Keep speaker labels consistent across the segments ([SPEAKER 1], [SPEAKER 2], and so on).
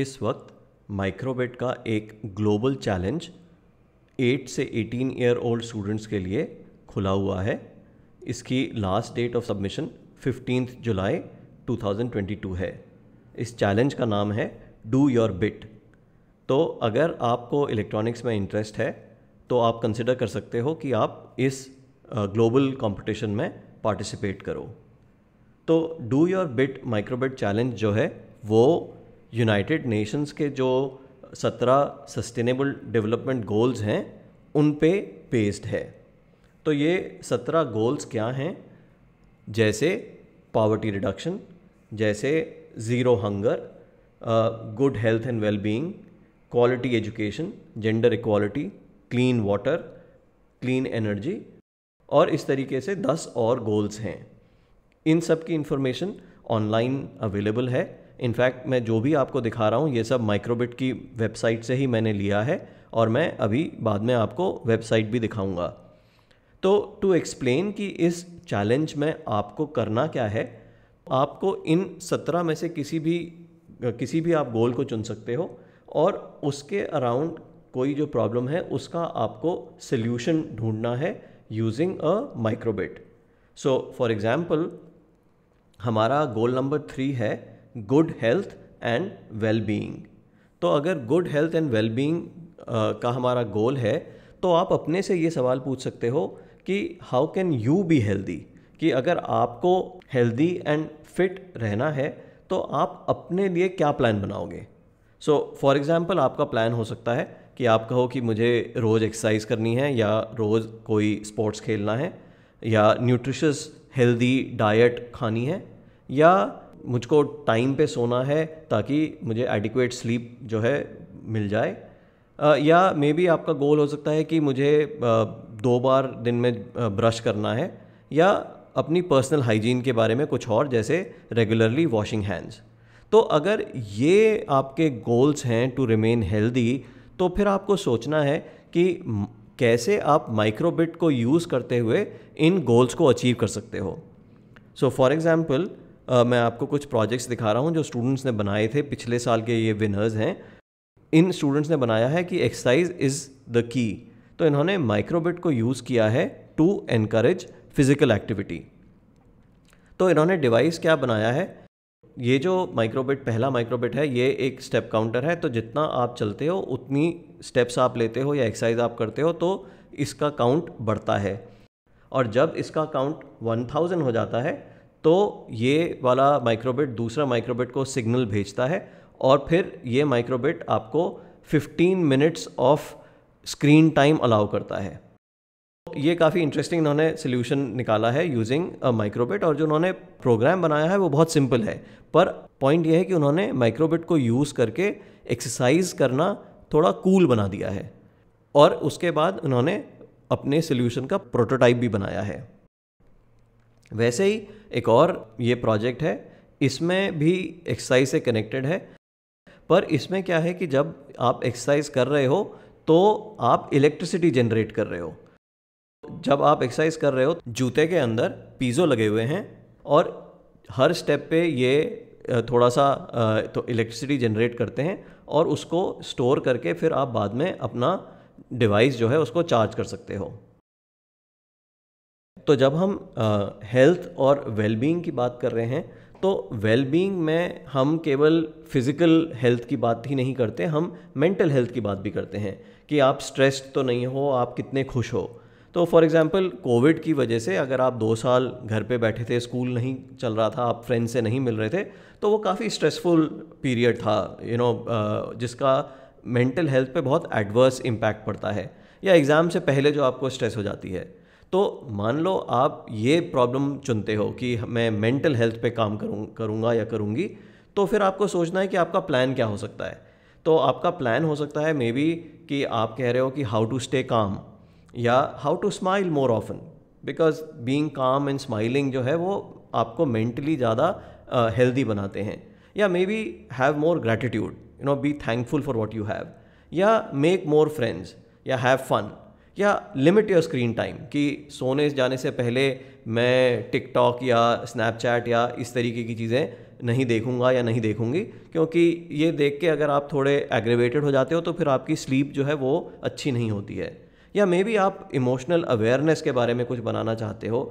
[SPEAKER 1] इस वक्त माइक्रोबेट का एक ग्लोबल चैलेंज 8 से 18 ईयर ओल्ड स्टूडेंट्स के लिए खुला हुआ है इसकी last date of submission fifteen July 2022 है इस चैलेंज का नाम है डू योर बिट तो अगर आपको इलेक्ट्रॉनिक्स में इंटरेस्ट है तो आप कंसिडर कर सकते हो कि आप इस ग्लोबल कंपटीशन में पार्टिसिपेट करो तो do your bit microbit challenge जो है वो यूनाइटेड नेशंस के जो सत्रह सस्टेनेबल डेवलपमेंट गोल्स हैं उन पे बेस्ड है तो ये सत्रह गोल्स क्या हैं जैसे पावर्टी रिडक्शन जैसे zero hunger good health and wellbeing quality education gender equality clean water clean energy और इस तरीके से दस और गोल्स हैं इन सब की इन्फॉर्मेशन ऑनलाइन अवेलेबल है इनफैक्ट मैं जो भी आपको दिखा रहा हूँ ये सब माइक्रोबिट की वेबसाइट से ही मैंने लिया है और मैं अभी बाद में आपको वेबसाइट भी दिखाऊँगा तो टू एक्सप्लेन कि इस चैलेंज में आपको करना क्या है आपको इन सत्रह में से किसी भी किसी भी आप गोल को चुन सकते हो और उसके अराउंड कोई जो प्रॉब्लम है उसका आपको सल्यूशन ढूंढना है using a microbit so for example हमारा गोल नंबर थ्री है good health and well being तो अगर good health and well being का हमारा गोल है तो आप अपने से ये सवाल पूछ सकते हो कि how can you be healthy कि अगर आपको हेल्दी एंड फिट रहना है तो आप अपने लिए क्या प्लान बनाओगे सो फॉर एग्ज़ाम्पल आपका प्लान हो सकता है कि आप कहो कि मुझे रोज़ एक्सरसाइज करनी है या रोज़ कोई स्पोर्ट्स खेलना है या न्यूट्रिशस हेल्दी डाइट खानी है या मुझको टाइम पे सोना है ताकि मुझे एडिकुएट स्लीप जो है मिल जाए या मे बी आपका गोल हो सकता है कि मुझे दो बार दिन में ब्रश करना है या अपनी पर्सनल हाइजीन के बारे में कुछ और जैसे रेगुलरली वॉशिंग हैंड्स तो अगर ये आपके गोल्स हैं टू रिमेन हेल्दी तो फिर आपको सोचना है कि कैसे आप माइक्रोबिट को यूज़ करते हुए इन गोल्स को अचीव कर सकते हो सो फॉर एग्ज़ाम्पल मैं आपको कुछ प्रोजेक्ट्स दिखा रहा हूँ जो स्टूडेंट्स ने बनाए थे पिछले साल के ये विनर्स हैं इन स्टूडेंट्स ने बनाया है कि एक्सरसाइज इज़ द की तो इन्होंने माइक्रोबिट को यूज़ किया है टू एनकरेज फिज़िकल एक्टिविटी तो इन्होंने डिवाइस क्या बनाया है ये जो माइक्रोबिट पहला माइक्रोबिट है ये एक स्टेप काउंटर है तो जितना आप चलते हो उतनी स्टेप्स आप लेते हो या एक्सरसाइज आप करते हो तो इसका काउंट बढ़ता है और जब इसका काउंट 1000 हो जाता है तो ये वाला माइक्रोबिट दूसरा माइक्रोबिट को सिग्नल भेजता है और फिर ये माइक्रोबिट आपको 15 minutes of screen time allow करता है ये काफ़ी इंटरेस्टिंग इन्होंने सोल्यूशन निकाला है यूजिंग अ माइक्रोबिट और जो उन्होंने प्रोग्राम बनाया है वो बहुत सिंपल है पर पॉइंट ये है कि उन्होंने माइक्रोबिट को यूज़ करके एक्सरसाइज करना थोड़ा कूल cool बना दिया है और उसके बाद उन्होंने अपने सोल्यूशन का प्रोटोटाइप भी बनाया है वैसे ही एक और ये प्रोजेक्ट है इसमें भी एक्सरसाइज से कनेक्टेड है पर इसमें क्या है कि जब आप एक्सरसाइज कर रहे हो तो आप इलेक्ट्रिसिटी जनरेट कर रहे हो जब आप एक्सरसाइज कर रहे हो जूते के अंदर पीज़ो लगे हुए हैं और हर स्टेप पे ये थोड़ा सा तो इलेक्ट्रिसिटी जनरेट करते हैं और उसको स्टोर करके फिर आप बाद में अपना डिवाइस जो है उसको चार्ज कर सकते हो तो जब हम हेल्थ और वेलबींग की बात कर रहे हैं तो वेलबींग में हम केवल फिज़िकल हेल्थ की बात ही नहीं करते हम मेंटल हेल्थ की बात भी करते हैं कि आप स्ट्रेस्ड तो नहीं हो आप कितने खुश हो तो फॉर एग्ज़ाम्पल कोविड की वजह से अगर आप दो साल घर पे बैठे थे स्कूल नहीं चल रहा था आप फ्रेंड से नहीं मिल रहे थे तो वो काफ़ी स्ट्रेसफुल पीरियड था यू you नो know, जिसका मेंटल हेल्थ पे बहुत एडवर्स इम्पैक्ट पड़ता है या एग्ज़ाम से पहले जो आपको स्ट्रेस हो जाती है तो मान लो आप ये प्रॉब्लम चुनते हो कि मैं मेंटल हेल्थ पे काम करूँ करूँगा या करूँगी तो फिर आपको सोचना है कि आपका प्लान क्या हो सकता है तो आपका प्लान हो सकता है मे बी कि आप कह रहे हो कि हाउ टू स्टे काम या how to smile more often because being calm and smiling जो है वो आपको मेंटली ज़्यादा हेल्दी uh, बनाते हैं या maybe have more gratitude you know be thankful for what you have या मेक मोर फ्रेंड्स या हैव फन या लिमिट योर स्क्रीन टाइम कि सोने जाने से पहले मैं टिकटॉक या स्नैपचैट या इस तरीके की चीज़ें नहीं देखूंगा या नहीं देखूंगी क्योंकि ये देख के अगर आप थोड़े एग्रेवेटेड हो जाते हो तो फिर आपकी स्लीप जो है वो अच्छी नहीं होती है या मे बी आप इमोशनल अवेयरनेस के बारे में कुछ बनाना चाहते हो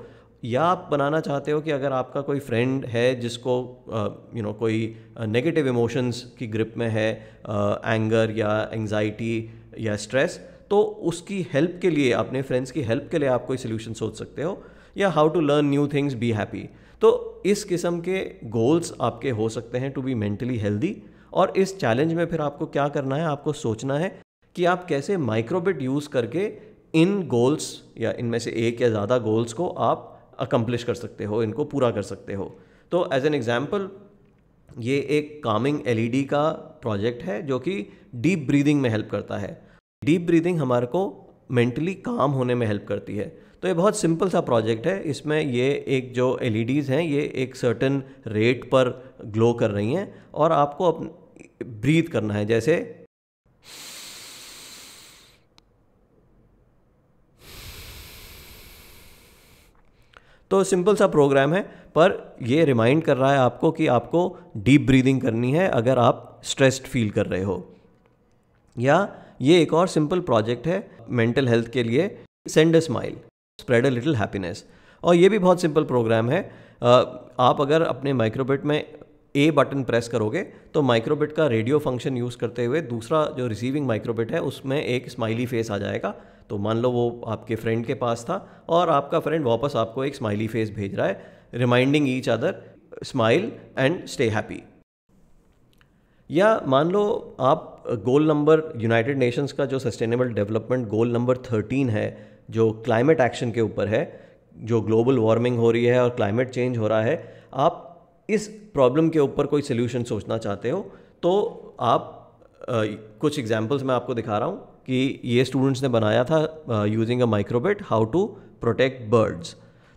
[SPEAKER 1] या आप बनाना चाहते हो कि अगर आपका कोई फ्रेंड है जिसको यू नो कोई नेगेटिव इमोशंस की ग्रिप में है एंगर या एंगजाइटी या स्ट्रेस तो उसकी हेल्प के लिए अपने फ्रेंड्स की हेल्प के लिए आप कोई सोल्यूशन सोच सकते हो या how to learn new things be happy तो इस किस्म के गोल्स आपके हो सकते हैं टू बी मेंटली हेल्दी और इस चैलेंज में फिर आपको क्या करना है आपको सोचना है कि आप कैसे माइक्रोबिट यूज़ करके इन गोल्स या इनमें से एक या ज़्यादा गोल्स को आप अकम्प्लिश कर सकते हो इनको पूरा कर सकते हो तो एज एन एग्जाम्पल ये एक कामिंग एलईडी e का प्रोजेक्ट है जो कि डीप ब्रीदिंग में हेल्प करता है डीप ब्रीदिंग हमारे को मेंटली काम होने में हेल्प करती है तो ये बहुत सिंपल सा प्रोजेक्ट है इसमें ये एक जो एल हैं ये एक सर्टन रेट पर ग्लो कर रही हैं और आपको अप ब्रीथ करना है जैसे तो सिंपल सा प्रोग्राम है पर ये रिमाइंड कर रहा है आपको कि आपको डीप ब्रीदिंग करनी है अगर आप स्ट्रेस्ड फील कर रहे हो या ये एक और सिंपल प्रोजेक्ट है मेंटल हेल्थ के लिए send a smile spread a little happiness और ये भी बहुत सिंपल प्रोग्राम है आप अगर अपने माइक्रोबिट में ए बटन प्रेस करोगे तो माइक्रोबिट का रेडियो फंक्शन यूज़ करते हुए दूसरा जो रिसीविंग माइक्रोबिट है उसमें एक स्माइली फेस आ जाएगा तो मान लो वो आपके फ्रेंड के पास था और आपका फ्रेंड वापस आपको एक स्माइली फेस भेज रहा है reminding each other smile and stay happy या मान लो आप गोल नंबर यूनाइटेड नेशंस का जो sustainable development goal number thirteen है जो क्लाइमेट एक्शन के ऊपर है जो ग्लोबल वार्मिंग हो रही है और क्लाइमेट चेंज हो रहा है आप इस प्रॉब्लम के ऊपर कोई सोल्यूशन सोचना चाहते हो तो आप आ, कुछ एग्जाम्पल्स मैं आपको दिखा रहा हूँ कि ये स्टूडेंट्स ने बनाया था using a microbit how to protect birds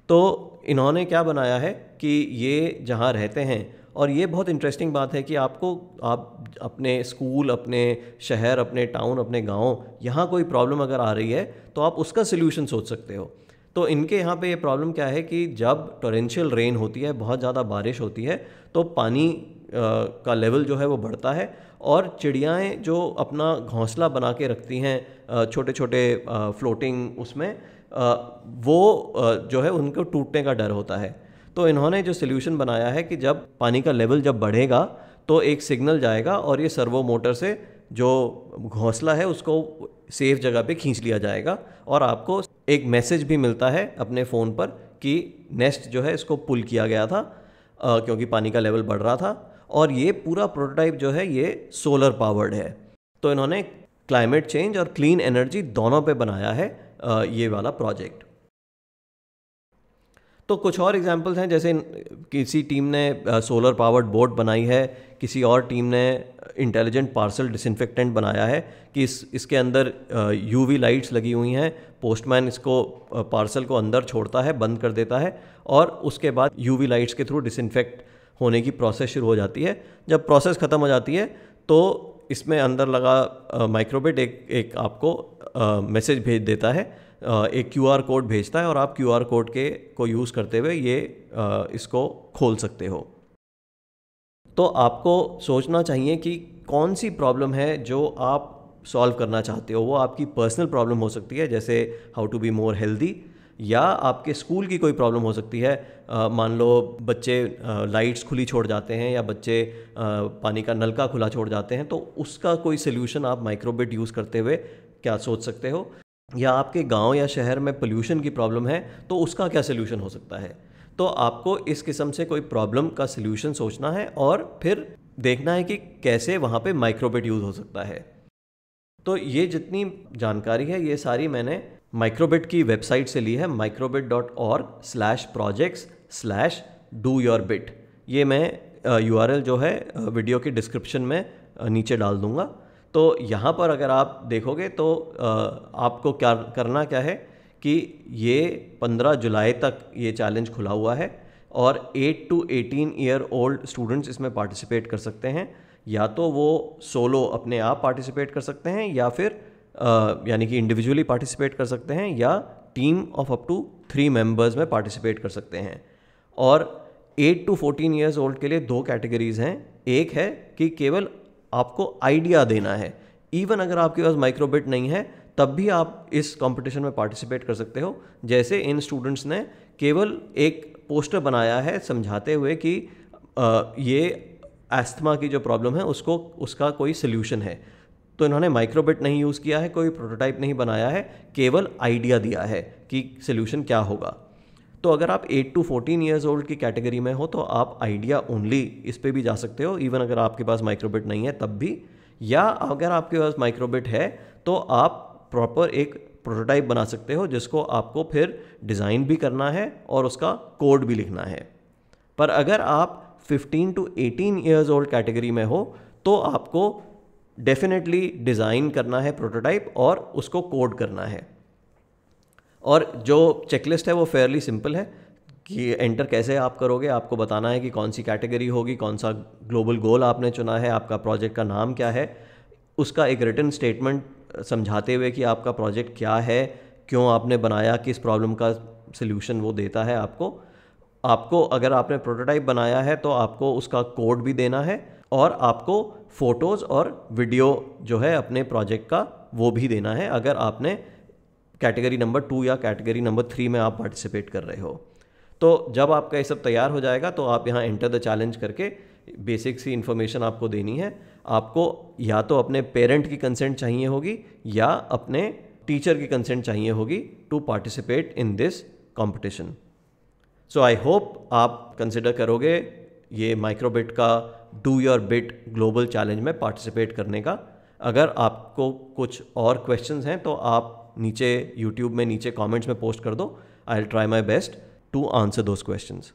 [SPEAKER 1] तो इन्होंने क्या बनाया है कि ये जहाँ रहते हैं और ये बहुत इंटरेस्टिंग बात है कि आपको आप अपने स्कूल अपने शहर अपने टाउन अपने गांव यहाँ कोई प्रॉब्लम अगर आ रही है तो आप उसका सोल्यूशन सोच सकते हो तो इनके यहाँ पे ये प्रॉब्लम क्या है कि जब टोरेंशियल रेन होती है बहुत ज़्यादा बारिश होती है तो पानी का लेवल जो है वो बढ़ता है और चिड़ियाएँ जो अपना घोंसला बना के रखती हैं छोटे छोटे फ्लोटिंग उसमें वो जो है उनको टूटने का डर होता है तो इन्होंने जो सोल्यूशन बनाया है कि जब पानी का लेवल जब बढ़ेगा तो एक सिग्नल जाएगा और ये सर्वो मोटर से जो घोंसला है उसको सेफ जगह पे खींच लिया जाएगा और आपको एक मैसेज भी मिलता है अपने फ़ोन पर कि नेस्ट जो है इसको पुल किया गया था आ, क्योंकि पानी का लेवल बढ़ रहा था और ये पूरा प्रोटोटाइप जो है ये सोलर पावर्ड है तो इन्होंने क्लाइमेट चेंज और क्लीन एनर्जी दोनों पे बनाया है आ, ये वाला प्रोजेक्ट तो कुछ और एग्जाम्पल्स हैं जैसे किसी टीम ने सोलर पावर्ड बोट बनाई है किसी और टीम ने इंटेलिजेंट पार्सल डिसइनफेक्टेंट बनाया है कि इस इसके अंदर यूवी लाइट्स लगी हुई हैं पोस्टमैन इसको पार्सल को अंदर छोड़ता है बंद कर देता है और उसके बाद यूवी लाइट्स के थ्रू डिसइनफेक्ट होने की प्रोसेस शुरू हो जाती है जब प्रोसेस ख़त्म हो जाती है तो इसमें अंदर लगा माइक्रोबिट एक एक आपको मैसेज भेज देता है एक क्यू आर कोड भेजता है और आप क्यू आर कोड के को यूज़ करते हुए ये इसको खोल सकते हो तो आपको सोचना चाहिए कि कौन सी प्रॉब्लम है जो आप सॉल्व करना चाहते हो वो आपकी पर्सनल प्रॉब्लम हो सकती है जैसे how to be more healthy या आपके स्कूल की कोई प्रॉब्लम हो सकती है मान लो बच्चे लाइट्स खुली छोड़ जाते हैं या बच्चे आ, पानी का नलका खुला छोड़ जाते हैं तो उसका कोई सोल्यूशन आप माइक्रोबिट यूज़ करते हुए क्या सोच सकते हो या आपके गांव या शहर में पोल्यूशन की प्रॉब्लम है तो उसका क्या सोल्यूशन हो सकता है तो आपको इस किस्म से कोई प्रॉब्लम का सोल्यूशन सोचना है और फिर देखना है कि कैसे वहाँ पे माइक्रोबिट यूज़ हो सकता है तो ये जितनी जानकारी है ये सारी मैंने माइक्रोबिट की वेबसाइट से ली है microbit dot org slash projects slash do your bit ये मैं यू जो है वीडियो के डिस्क्रिप्शन में नीचे डाल दूंगा तो यहाँ पर अगर आप देखोगे तो आपको क्या करना क्या है कि ये 15 जुलाई तक ये चैलेंज खुला हुआ है और 8 टू 18 ईयर ओल्ड स्टूडेंट्स इसमें पार्टिसिपेट कर सकते हैं या तो वो सोलो अपने आप पार्टिसिपेट कर सकते हैं या फिर यानी कि इंडिविजुअली पार्टिसिपेट कर सकते हैं या team of up to three members में पार्टिसिपेट कर सकते हैं और 8 टू 14 ईयर्स ओल्ड के लिए दो कैटेगरीज़ हैं एक है कि केवल आपको आइडिया देना है इवन अगर आपके पास माइक्रोबिट नहीं है तब भी आप इस कंपटीशन में पार्टिसिपेट कर सकते हो जैसे इन स्टूडेंट्स ने केवल एक पोस्टर बनाया है समझाते हुए कि ये एस्थमा की जो प्रॉब्लम है उसको उसका कोई सोल्यूशन है तो इन्होंने माइक्रोबिट नहीं यूज़ किया है कोई प्रोटोटाइप नहीं बनाया है केवल आइडिया दिया है कि सोल्यूशन क्या होगा तो अगर आप 8 टू 14 ईयर्स ओल्ड की कैटेगरी में हो तो आप आइडिया ओनली इस पर भी जा सकते हो इवन अगर आपके पास माइक्रोबिट नहीं है तब भी या अगर आपके पास माइक्रोबिट है तो आप प्रॉपर एक प्रोटोटाइप बना सकते हो जिसको आपको फिर डिज़ाइन भी करना है और उसका कोड भी लिखना है पर अगर आप 15 टू 18 ईयर्स ओल्ड कैटेगरी में हो तो आपको डेफिनेटली डिज़ाइन करना है प्रोटोटाइप और उसको कोड करना है और जो चेकलिस्ट है वो फेयरली सिंपल है कि एंटर कैसे आप करोगे आपको बताना है कि कौन सी कैटेगरी होगी कौन सा ग्लोबल गोल आपने चुना है आपका प्रोजेक्ट का नाम क्या है उसका एक रिटर्न स्टेटमेंट समझाते हुए कि आपका प्रोजेक्ट क्या है क्यों आपने बनाया किस प्रॉब्लम का सोल्यूशन वो देता है आपको आपको अगर आपने प्रोटोटाइप बनाया है तो आपको उसका कोड भी देना है और आपको फ़ोटोज़ और वीडियो जो है अपने प्रोजेक्ट का वो भी देना है अगर आपने कैटेगरी नंबर टू या कैटेगरी नंबर थ्री में आप पार्टिसिपेट कर रहे हो तो जब आपका ये सब तैयार हो जाएगा तो आप यहाँ एंटर द चैलेंज करके बेसिक सी इन्फॉर्मेशन आपको देनी है आपको या तो अपने पेरेंट की कंसेंट चाहिए होगी या अपने टीचर की कंसेंट चाहिए होगी to participate in this competition so I hope आप कंसिडर करोगे ये माइक्रोबिट का do your bit global challenge में पार्टिसिपेट करने का अगर आपको कुछ और क्वेश्चंस हैं तो आप नीचे यूट्यूब में नीचे कॉमेंट्स में पोस्ट कर दो I try my best to answer those question